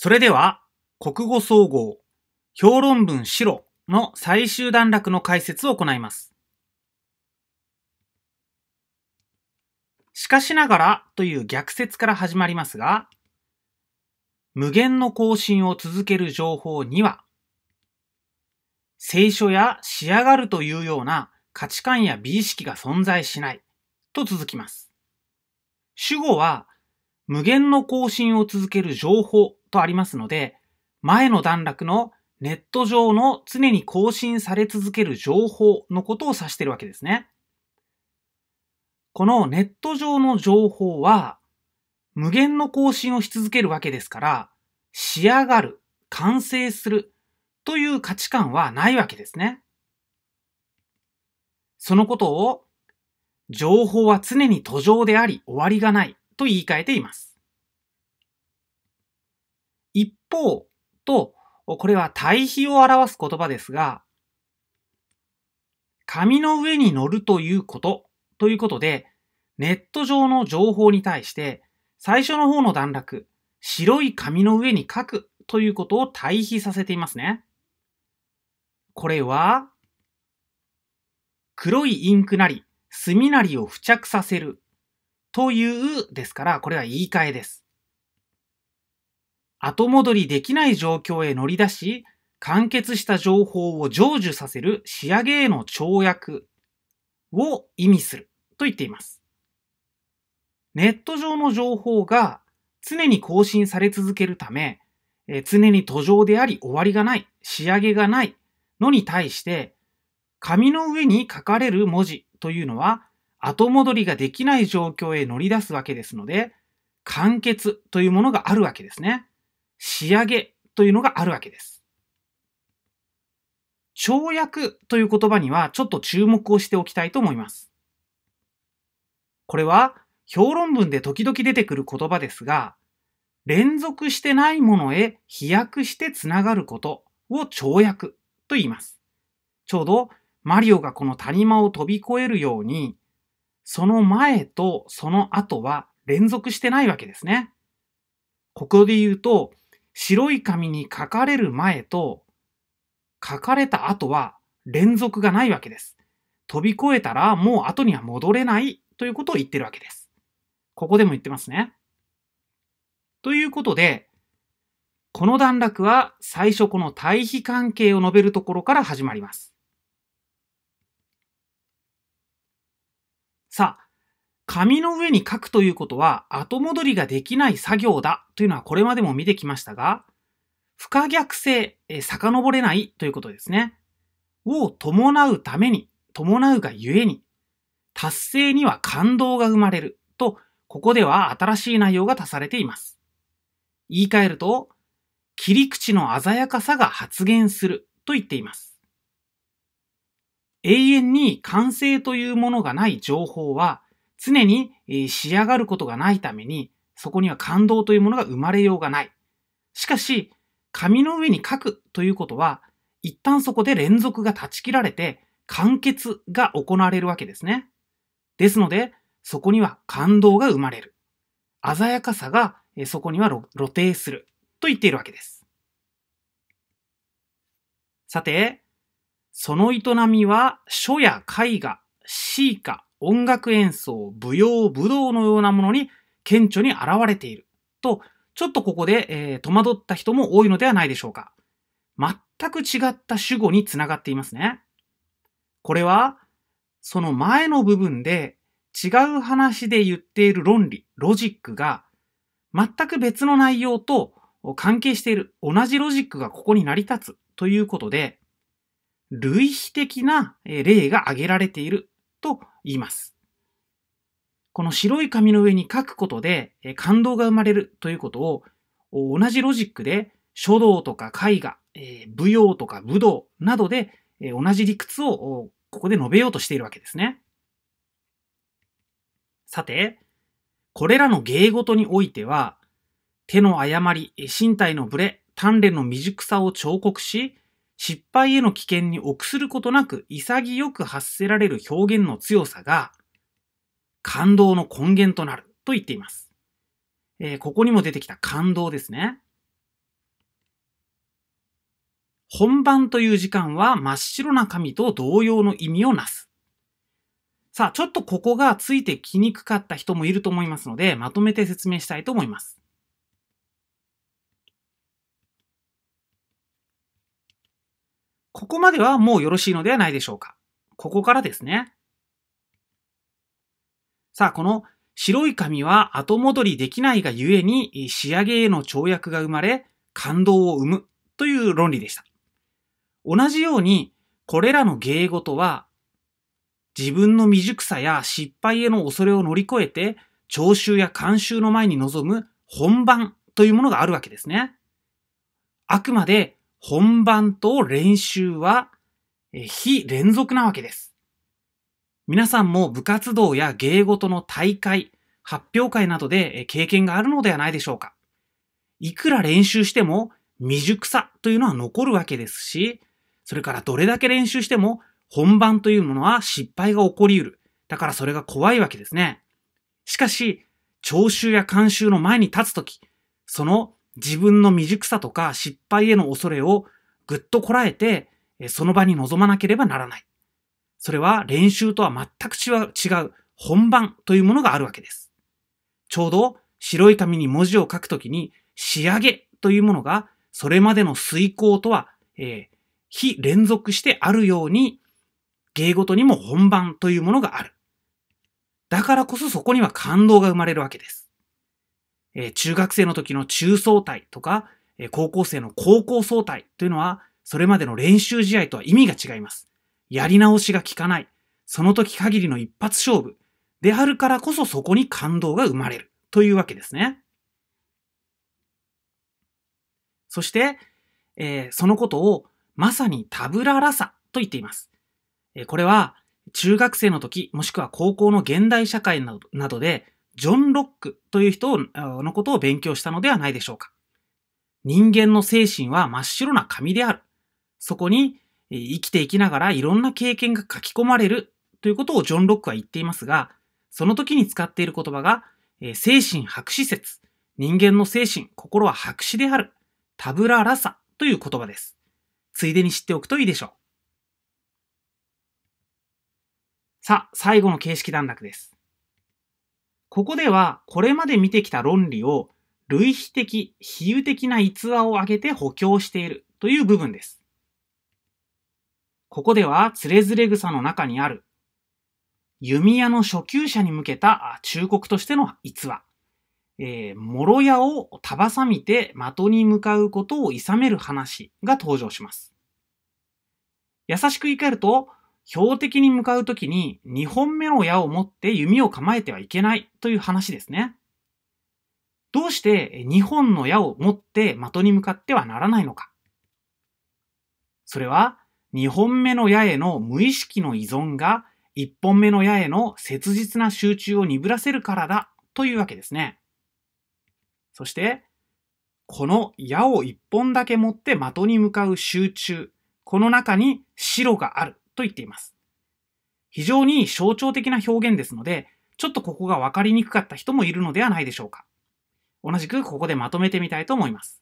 それでは、国語総合、評論文白の最終段落の解説を行います。しかしながらという逆説から始まりますが、無限の更新を続ける情報には、聖書や仕上がるというような価値観や美意識が存在しないと続きます。主語は、無限の更新を続ける情報とありますので、前の段落のネット上の常に更新され続ける情報のことを指してるわけですね。このネット上の情報は無限の更新をし続けるわけですから、仕上がる、完成するという価値観はないわけですね。そのことを情報は常に途上であり終わりがないと言い換えています。一方と、これは対比を表す言葉ですが、紙の上に乗るということということで、ネット上の情報に対して、最初の方の段落、白い紙の上に書くということを対比させていますね。これは、黒いインクなり、墨なりを付着させるというですから、これは言い換えです。後戻りできない状況へ乗り出し、完結した情報を成就させる仕上げへの跳躍を意味すると言っています。ネット上の情報が常に更新され続けるため、え常に途上であり終わりがない、仕上げがないのに対して、紙の上に書かれる文字というのは後戻りができない状況へ乗り出すわけですので、完結というものがあるわけですね。仕上げというのがあるわけです。跳躍という言葉にはちょっと注目をしておきたいと思います。これは評論文で時々出てくる言葉ですが、連続してないものへ飛躍してつながることを跳躍と言います。ちょうどマリオがこの谷間を飛び越えるように、その前とその後は連続してないわけですね。ここで言うと、白い紙に書かれる前と書かれた後は連続がないわけです。飛び越えたらもう後には戻れないということを言ってるわけです。ここでも言ってますね。ということで、この段落は最初この対比関係を述べるところから始まります。さあ、紙の上に書くということは後戻りができない作業だというのはこれまでも見てきましたが、不可逆性、え遡れないということですね。を伴うために、伴うがゆえに、達成には感動が生まれると、ここでは新しい内容が足されています。言い換えると、切り口の鮮やかさが発現すると言っています。永遠に完成というものがない情報は、常に仕上がることがないために、そこには感動というものが生まれようがない。しかし、紙の上に書くということは、一旦そこで連続が断ち切られて、完結が行われるわけですね。ですので、そこには感動が生まれる。鮮やかさがそこには露呈すると言っているわけです。さて、その営みは書や絵画、詩歌、音楽演奏、舞踊、武道のようなものに顕著に現れている。と、ちょっとここで、えー、戸惑った人も多いのではないでしょうか。全く違った主語につながっていますね。これは、その前の部分で違う話で言っている論理、ロジックが全く別の内容と関係している同じロジックがここに成り立つということで、類比的な例が挙げられていると言います。この白い紙の上に書くことで感動が生まれるということを同じロジックで書道とか絵画、舞踊とか武道などで同じ理屈をここで述べようとしているわけですね。さて、これらの芸事においては、手の誤り、身体のブレ、鍛錬の未熟さを彫刻し、失敗への危険に臆することなく潔く発せられる表現の強さが感動の根源となると言っています。えー、ここにも出てきた感動ですね。本番という時間は真っ白な紙と同様の意味をなす。さあ、ちょっとここがついてきにくかった人もいると思いますので、まとめて説明したいと思います。ここまではもうよろしいのではないでしょうか。ここからですね。さあ、この白い紙は後戻りできないがゆえに仕上げへの跳躍が生まれ感動を生むという論理でした。同じように、これらの芸事は自分の未熟さや失敗への恐れを乗り越えて聴衆や慣習の前に臨む本番というものがあるわけですね。あくまで本番と練習は非連続なわけです。皆さんも部活動や芸事の大会、発表会などで経験があるのではないでしょうか。いくら練習しても未熟さというのは残るわけですし、それからどれだけ練習しても本番というものは失敗が起こり得る。だからそれが怖いわけですね。しかし、聴衆や監修の前に立つとき、その自分の未熟さとか失敗への恐れをぐっとこらえて、その場に臨まなければならない。それは練習とは全く違う本番というものがあるわけです。ちょうど白い紙に文字を書くときに仕上げというものがそれまでの遂行とは、えー、非連続してあるように芸事にも本番というものがある。だからこそそこには感動が生まれるわけです。え中学生の時の中総体とか、え高校生の高校総体というのは、それまでの練習試合とは意味が違います。やり直しが効かない。その時限りの一発勝負であるからこそそこに感動が生まれるというわけですね。そして、えー、そのことをまさにタブララサと言っています。えー、これは中学生の時もしくは高校の現代社会などでジョン・ロックという人のことを勉強したのではないでしょうか。人間の精神は真っ白な紙である。そこに生きていきながらいろんな経験が書き込まれるということをジョン・ロックは言っていますが、その時に使っている言葉が、え精神白紙説、人間の精神、心は白紙である、タブラ・ラサという言葉です。ついでに知っておくといいでしょう。さあ、最後の形式段落です。ここでは、これまで見てきた論理を、類比的、比喩的な逸話を挙げて補強しているという部分です。ここでは、つれずれ草の中にある、弓矢の初級者に向けた忠告としての逸話、えー、諸矢を束さみて的に向かうことをいさめる話が登場します。優しく言い換えると、標的に向かうときに2本目の矢を持って弓を構えてはいけないという話ですね。どうして2本の矢を持って的に向かってはならないのか。それは2本目の矢への無意識の依存が1本目の矢への切実な集中を鈍らせるからだというわけですね。そして、この矢を1本だけ持って的に向かう集中、この中に白があると言っています。非常に象徴的な表現ですので、ちょっとここがわかりにくかった人もいるのではないでしょうか。同じくここでまとめてみたいと思います。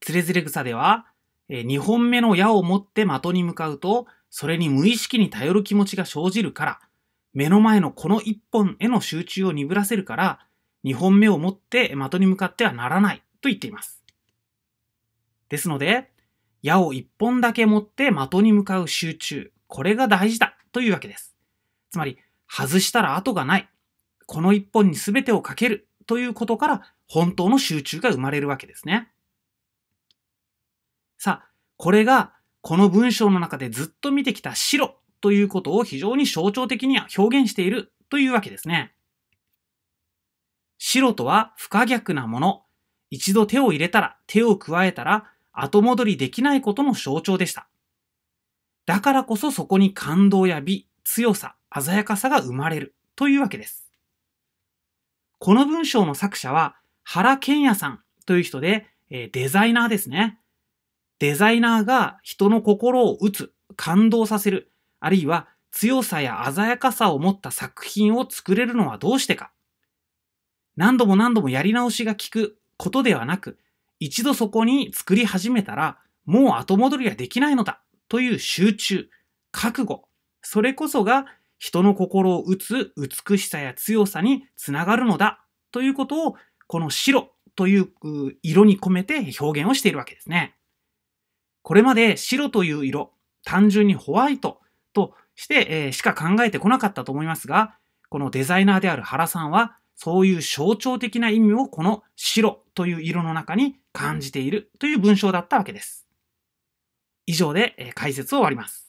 つれづれ草では、2本目の矢を持って的に向かうと、それに無意識に頼る気持ちが生じるから、目の前のこの1本への集中を鈍らせるから、2本目を持って的に向かってはならないと言っています。ですので、矢を一本だけ持って的に向かう集中。これが大事だというわけです。つまり、外したら後がない。この一本に全てをかけるということから本当の集中が生まれるわけですね。さあ、これがこの文章の中でずっと見てきた白ということを非常に象徴的には表現しているというわけですね。白とは不可逆なもの。一度手を入れたら、手を加えたら、後戻りできないことの象徴でした。だからこそそこに感動や美、強さ、鮮やかさが生まれるというわけです。この文章の作者は原健也さんという人で、えデザイナーですね。デザイナーが人の心を打つ、感動させる、あるいは強さや鮮やかさを持った作品を作れるのはどうしてか。何度も何度もやり直しが効くことではなく、一度そこに作り始めたら、もう後戻りはできないのだという集中、覚悟、それこそが人の心を打つ美しさや強さにつながるのだということを、この白という色に込めて表現をしているわけですね。これまで白という色、単純にホワイトとして、えー、しか考えてこなかったと思いますが、このデザイナーである原さんはそういう象徴的な意味をこの白という色の中に感じているという文章だったわけです。以上で解説を終わります。